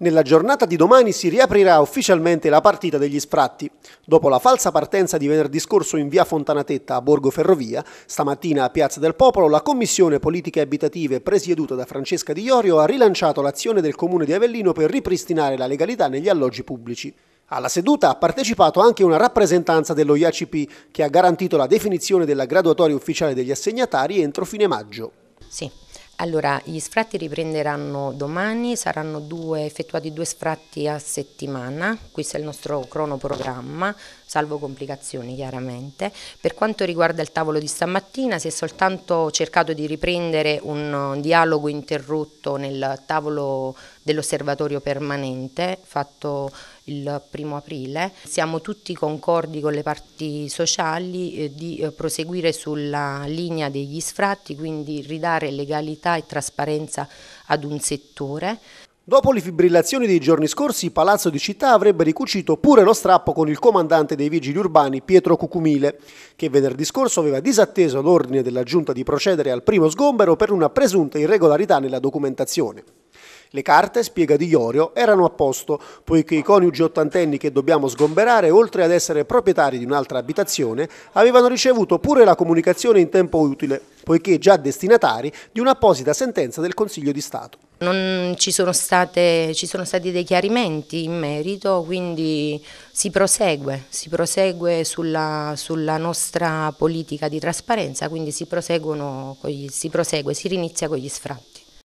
Nella giornata di domani si riaprirà ufficialmente la partita degli sfratti. Dopo la falsa partenza di venerdì scorso in via Fontanatetta a Borgo Ferrovia, stamattina a Piazza del Popolo la Commissione Politiche Abitative presieduta da Francesca Di Iorio ha rilanciato l'azione del Comune di Avellino per ripristinare la legalità negli alloggi pubblici. Alla seduta ha partecipato anche una rappresentanza dello IACP che ha garantito la definizione della graduatoria ufficiale degli assegnatari entro fine maggio. Sì, allora, gli sfratti riprenderanno domani, saranno due, effettuati due sfratti a settimana, questo è il nostro cronoprogramma, salvo complicazioni chiaramente. Per quanto riguarda il tavolo di stamattina si è soltanto cercato di riprendere un dialogo interrotto nel tavolo dell'osservatorio permanente fatto il primo aprile. Siamo tutti concordi con le parti sociali eh, di eh, proseguire sulla linea degli sfratti, quindi ridare legalità obiettività e trasparenza ad un settore. Dopo le fibrillazioni dei giorni scorsi, Palazzo di Città avrebbe ricucito pure lo strappo con il comandante dei vigili urbani Pietro Cucumile, che venerdì scorso aveva disatteso l'ordine della giunta di procedere al primo sgombero per una presunta irregolarità nella documentazione. Le carte, spiega Di Iorio, erano a posto, poiché i coniugi ottantenni che dobbiamo sgomberare, oltre ad essere proprietari di un'altra abitazione, avevano ricevuto pure la comunicazione in tempo utile, poiché già destinatari di un'apposita sentenza del Consiglio di Stato. Non ci sono, state, ci sono, stati dei chiarimenti in merito, quindi si prosegue, si prosegue sulla, sulla, nostra politica di trasparenza, quindi si, si prosegue, si rinizia con gli sfratti.